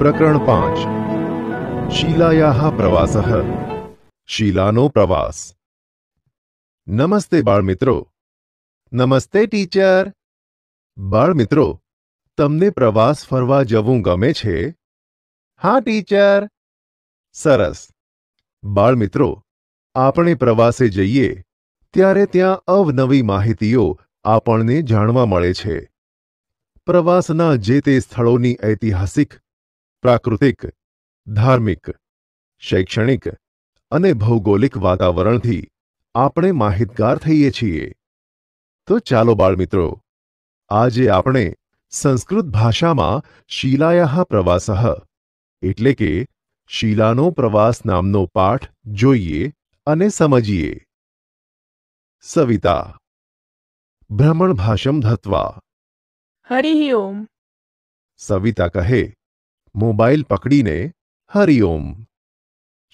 પ્રકરણ પાંચ શીલાયા પ્રવાસ શીલાનો પ્રવાસ નમસ્તે બાળમિત્રો નમસ્તે ટીચર બાળમિત્રો તમને પ્રવાસ ફરવા જવું ગમે છે હા ટીચર સરસ બાળમિત્રો આપણે પ્રવાસે જઈએ ત્યારે ત્યાં અવનવી માહિતીઓ આપણને જાણવા મળે છે પ્રવાસના જે તે સ્થળોની ઐતિહાસિક પ્રાકૃતિક ધાર્મિક શૈક્ષણિક અને ભૌગોલિક વાતાવરણથી આપણે માહિતગાર થઈએ છીએ તો ચાલો બાળમિત્રો આજે આપણે સંસ્કૃત ભાષામાં શિલાયા પ્રવાસ એટલે કે શિલાનો પ્રવાસ નામનો પાઠ જોઈએ અને સમજીએ સવિતા ભ્રમણ ભાષમ ધત્વા હરિ ઓમ સવિતા કહે મોબાઈલ પકડીને હરિઓમ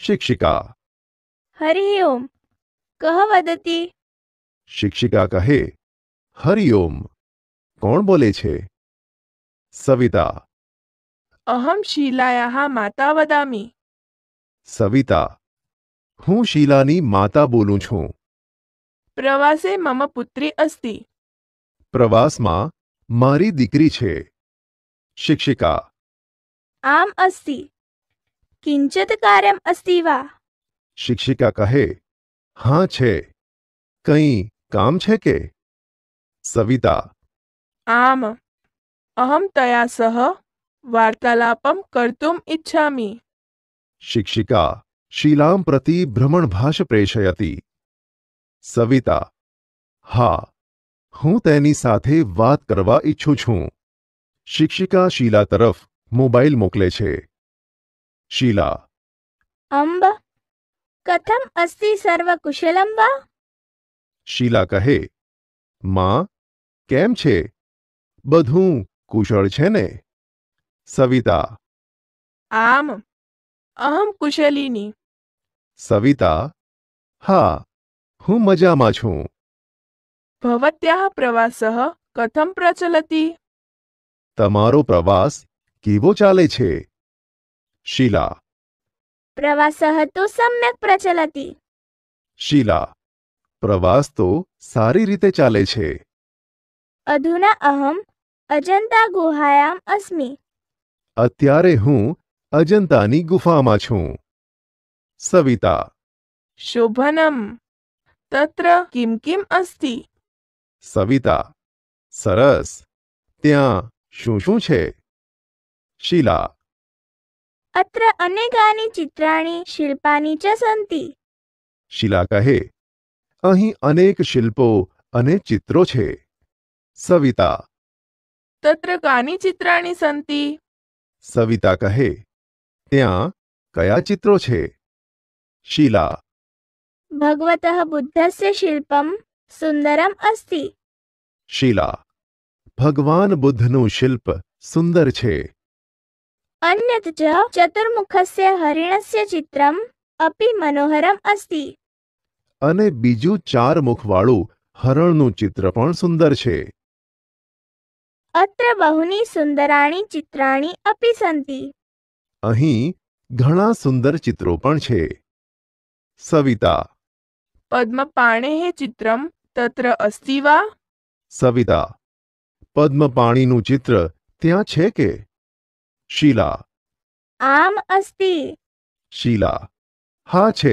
શિક્ષિકા હરિઓમ કહ વદતી શિક્ષિકા કહે હરિઓમ કોણ બોલે છે સવિતા અહમ શીલાયા માતા વદામી સવિતા હું શીલાની માતા બોલું છું પ્રવાસે મમ પુત્રી અસ્તિ પ્રવાસમાં મારી દીકરી છે શિક્ષિકા आम अस्ति किंचित कार्य अस्ति वा शिक्षिका कहे हाँ छे कहीं काम छे के सविता आम अहम तया सह वार्तालापम करतुम इच्छामि शिक्षिका शीलाम प्रति भ्रमण भाष प्रेषयति सविता हा हूँ तैनी साथे बात करवा इच्छु छू शिक्षिका शीला तरफ મોબાઈલ મોકલે છે શીલા અંબ કથમ અસ્તિ સર્વ કુશલમ વા શીલા કહે માં કેમ છે બધું કુશળ છે ને સવિતા આમ અહમ કુશલિની સવિતા હા હું મજામાં છું ભવત્યાહ પ્રવાસઃ કથમ પ્રચલતી તમારો પ્રવાસ કેવો ચાલે છે શીલા પ્રવાસ તો સમ્યક પ્રચલતિ શીલા પ્રવાસ તો સારી રીતે ચાલે છે અધુના અહમ અજંતા ગુહાયામ અસ્મિ અત્યારે હું અજંતાની ગુફામાં છું સવિતા શોભનમ તત્ર કિમ કિમ અસ્તિ સવિતા સરસ ત્યાં શું શું છે શીલા अत्र अनेकानि चित्राणि શિલ્પાની ચ સંતિ શીલા કહે અહીં અનેક શિલ્પો અને ચિત્રો છે સવિતા તત્ર કાનિ ચિત્રાણી સંતિ સવિતા કહે ત્યાં કયા ચિત્રો છે શીલા ભગવતઃ બુદ્ધસ્ય શિલ્પમ સુંદરમ અસ્તિ શિલા ભગવાન બુદ્ધનું શિલ્પ સુંદર છે अन्यत् च ચતુર્મુખસ્ય હરિણસ્ય ચિત્રમ અપી મનોહરમ અસ્તિ અને બીજું ચાર મુખવાળું હરણનું ચિત્ર પણ સુંદર છે અત્ર બહુની સુંદરાણી ચિત્રાણી અપી સંતિ અહીં ઘણા સુંદર ચિત્રો પણ છે સવિતા પદ્મપાણેહ ચિત્રમ તત્ર અસ્તિ વા સવિતા પદ્મપાણીનું ચિત્ર ત્યાં છે કે શીલા આમ અસ્તિ શીલા હા છે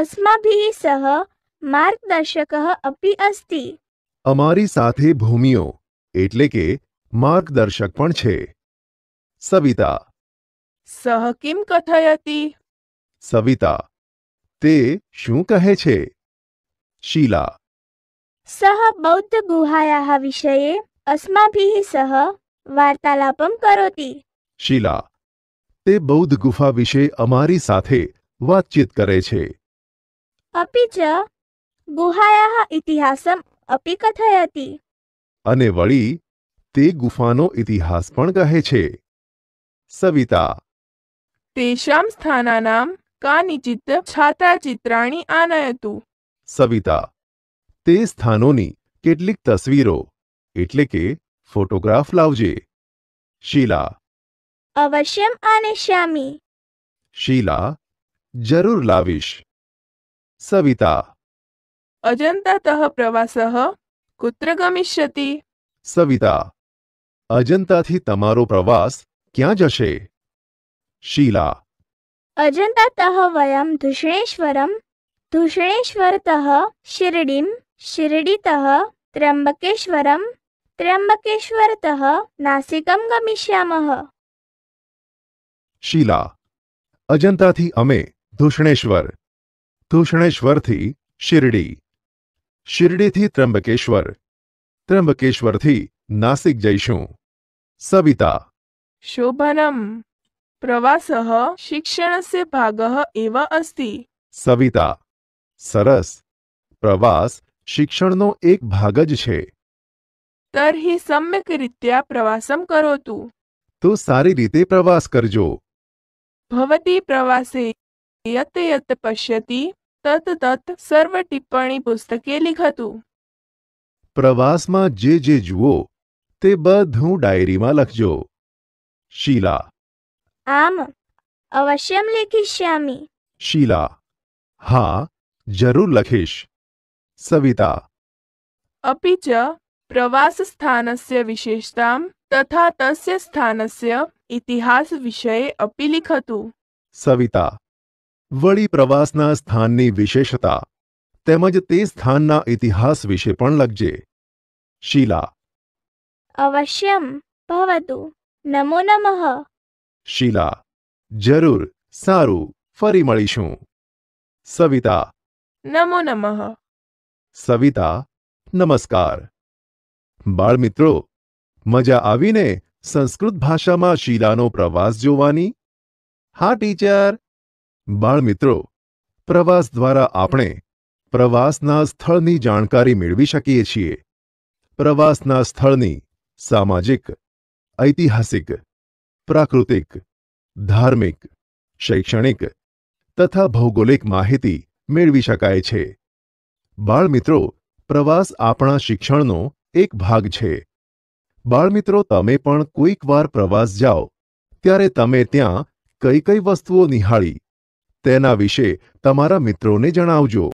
અસ્માભિ સહ માર્ગદર્શક અપી અસ્તિ અમારી સાથે ભૂમિઓ એટલે કે માર્ગદર્શક પણ છે સવિતા સહ કિમ કથયતિ સવિતા તે શું કહે છે શીલા સહ બૌદ્ધ ગુહાયા વિષયે અસ્માભિ સહ વાર્તાલાપમ કરોતી શીલા તે બૌદ્ધ ગુફા વિશે અમારી સાથે વાતચીત કરે છે અપી ચ ગુહાયા ઇતિહાસમ અપી કથયતી અને વળી તે ગુફાનો ઇતિહાસ પણ કહે છે સવિતા તેષામ સ્થાનાનામ કાનિચિત છાતાચિત્રાણી આનયતુ સવિતા તે સ્થાનોની કેટલીક તસવીરો એટલે કે ફોટોગ્રાફ લાવજે શીલા અવશ્યમ આનેશ્યામી શીલા જરૂર લાવીશ સવિતા અજંતાતઃ પ્રવાસઃ કુત્ર ગમિષ્યતિ સવિતા અજંતાથી તમારો પ્રવાસ ક્યાં જશે શીલા અજંતાતઃ વયમ ધૂષણેશ્વરમ ધૂષણેશ્વરતઃ શિરડીમ શિરડીતઃ ત્ર્યંબકેશ્વરમ त्र्यम्बकेश्वरतः નાસિકમ ગમિષ્યામઃ શીલા અજંતાથી અમે ધૂષણેશ્વર ધૂષણેશ્વરથી શિરડી શિરડીથી ત્ર્યંબકેશ્વર ત્ર્યંબકેશ્વરથી નાસિક જઈશું સવિતા શોભનમ પ્રવાસ શિક્ષણસે ભાગ એવ અસ્તિ સવિતા સરસ પ્રવાસ શિક્ષણનો એક ભાગ જ છે તર્હિ સમ્યક રીત્યા પ્રવાસમ કરોતુ તો સારી રીતે પ્રવાસ કરજો ભવતી પ્રવાસે યત યત પશ્યતિ તત તત સર્વ ટિપ્પણી પુસ્તકે લિખતું પ્રવાસમાં જે જે જુઓ તે બધું ડાયરીમાં લખજો શીલા આમ અવશ્યમ લેખિષ્યામિ શીલા હા જરૂર લખીશ સવિતા અપી ચ प्रवासस्थानस्य विशेषतां तथा तस्य स्थानस्य ઇતિહાસવિષયે અપી લિખતું સવિતા વળી પ્રવાસના સ્થાનની વિશેષતા તેમજ તે સ્થાનના ઇતિહાસ વિશે પણ લખજે શીલા અવશ્યમ ભવતુ નમો નમઃ શીલા જરૂર સારું ફરી મળીશું સવિતા નમો નમઃ સવિતા નમસ્કાર બાળમિત્રો, મજા આવીને સંસ્કૃત ભાષામાં શીલાનો પ્રવાસ જોવાની? હા ટીચર. બાળમિત્રો, પ્રવાસ દ્વારા આપણે પ્રવાસના સ્થળની જાણકારી મેળવી શકીએ છીએ. પ્રવાસના સ્થળની સામાજિક, ઐતિહાસિક, પ્રાકૃતિક, ધાર્મિક, શૈક્ષણિક તથા ભૌગોલિક માહિતી મેળવી શકાય છે. બાળમિત્રો, પ્રવાસ આપણા શિક્ષણનો એક ભાગ છે બાળમિત્રો તમે પણ કોઈકવાર પ્રવાસ જાઓ ત્યારે તમે ત્યાં કઈ કઈ વસ્તુઓ નિહાળી તેના વિશે તમારા મિત્રોને જણાવજો